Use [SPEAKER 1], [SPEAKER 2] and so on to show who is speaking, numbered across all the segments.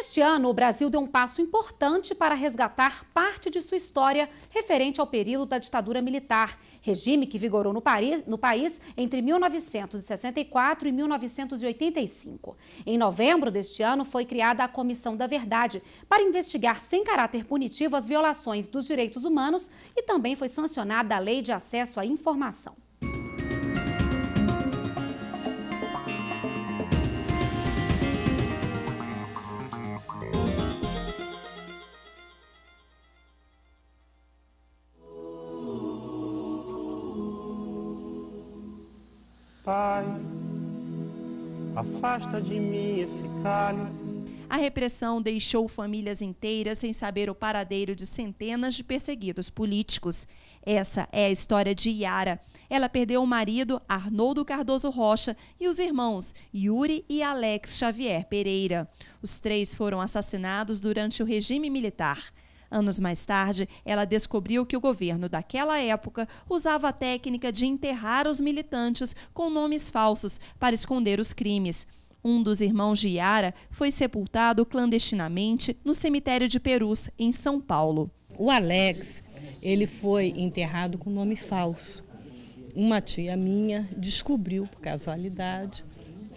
[SPEAKER 1] Neste ano, o Brasil deu um passo importante para resgatar parte de sua história referente ao período da ditadura militar, regime que vigorou no, Paris, no, país entre 1964 e 1985. Em novembro deste ano, foi criada a Comissão da Verdade para investigar sem caráter punitivo as violações dos direitos humanos e também foi sancionada a Lei de Acesso à Informação.
[SPEAKER 2] Pai, afasta de mim esse cálice. A repressão deixou famílias inteiras sem saber o paradeiro de centenas de perseguidos políticos. Essa é a história de Yara. Ela perdeu o marido, Arnoldo Cardoso Rocha, e os irmãos, Yuri e Alex Xavier Pereira. Os três foram assassinados durante o regime militar. Anos mais tarde, ela descobriu que o governo daquela época usava a técnica de enterrar os militantes com nomes falsos para esconder os crimes. Um dos irmãos de Yara foi sepultado clandestinamente no cemitério de Perus, em São Paulo. O Alex, ele foi enterrado com nome falso. Uma tia minha descobriu por casualidade.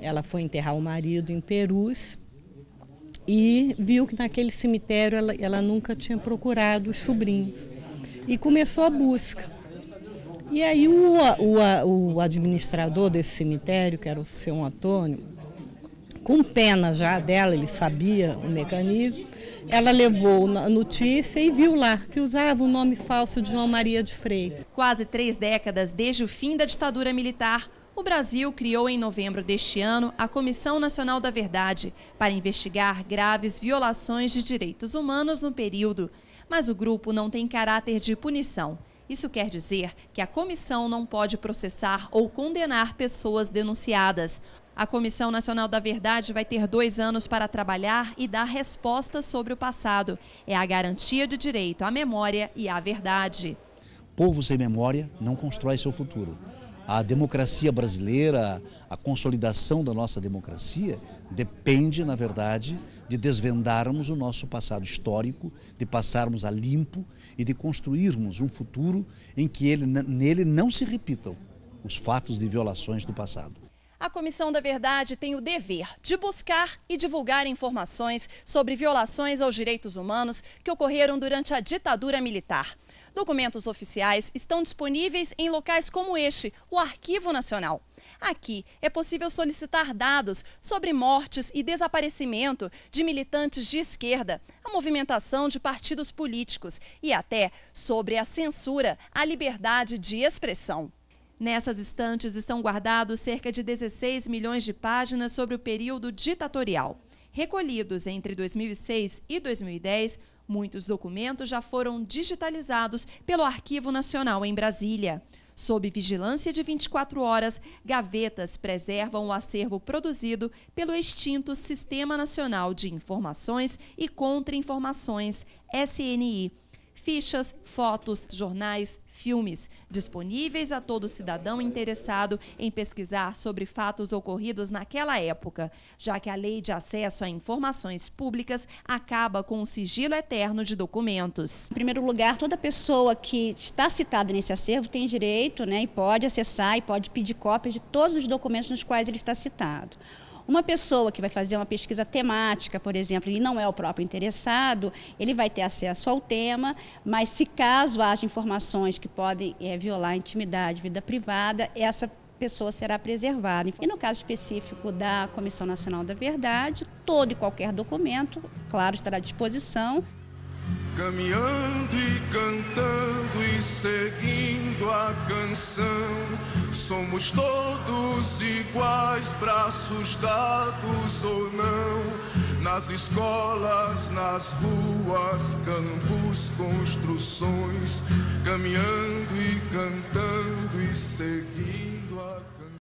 [SPEAKER 2] Ela foi enterrar o marido em Perus e viu que naquele cemitério ela, ela nunca tinha procurado os sobrinhos. E começou a busca. E aí o, o, o administrador desse cemitério, que era o seu Antônio, com pena já dela, ele sabia o mecanismo, ela levou a notícia e viu lá que usava o nome falso de João Maria de Freire. Quase três décadas desde o fim da ditadura militar, o Brasil criou em novembro deste ano a Comissão Nacional da Verdade para investigar graves violações de direitos humanos no período. Mas o grupo não tem caráter de punição. Isso quer dizer que a comissão não pode processar ou condenar pessoas denunciadas. A Comissão Nacional da Verdade vai ter dois anos para trabalhar e dar respostas sobre o passado. É a garantia de direito à memória e à verdade.
[SPEAKER 1] Povo sem memória não constrói seu futuro. A democracia brasileira, a consolidação da nossa democracia, depende, na verdade, de desvendarmos o nosso passado histórico, de passarmos a limpo e de construirmos um futuro em que ele, nele não se repitam os fatos de violações do passado.
[SPEAKER 2] A Comissão da Verdade tem o dever de buscar e divulgar informações sobre violações aos direitos humanos que ocorreram durante a ditadura militar. Documentos oficiais estão disponíveis em locais como este, o Arquivo Nacional. Aqui é possível solicitar dados sobre mortes e desaparecimento de militantes de esquerda, a movimentação de partidos políticos e até sobre a censura à liberdade de expressão. Nessas estantes estão guardados cerca de 16 milhões de páginas sobre o período ditatorial. Recolhidos entre 2006 e 2010, Muitos documentos já foram digitalizados pelo Arquivo Nacional em Brasília. Sob vigilância de 24 horas, gavetas preservam o acervo produzido pelo extinto Sistema Nacional de Informações e Contra-Informações, SNI, fichas, fotos, jornais, filmes, disponíveis a todo cidadão interessado em pesquisar sobre fatos ocorridos naquela época, já que a Lei de Acesso a Informações Públicas acaba com o sigilo eterno de documentos. Em primeiro lugar, toda pessoa
[SPEAKER 1] que está citada nesse acervo tem direito né, e pode acessar e pode pedir cópias de todos os documentos nos quais ele está citado. Uma pessoa que vai fazer uma pesquisa temática, por exemplo, e não é o próprio interessado, ele vai ter acesso ao tema, mas se caso haja informações que podem é, violar a intimidade, vida privada, essa pessoa será preservada. E no caso específico da Comissão Nacional da Verdade, todo e qualquer documento, claro, estará à disposição. Caminhando e cantando e seguindo a canção, somos todos iguais, braços dados ou não. Nas escolas, nas ruas, campos, construções, caminhando e cantando e seguindo a canção.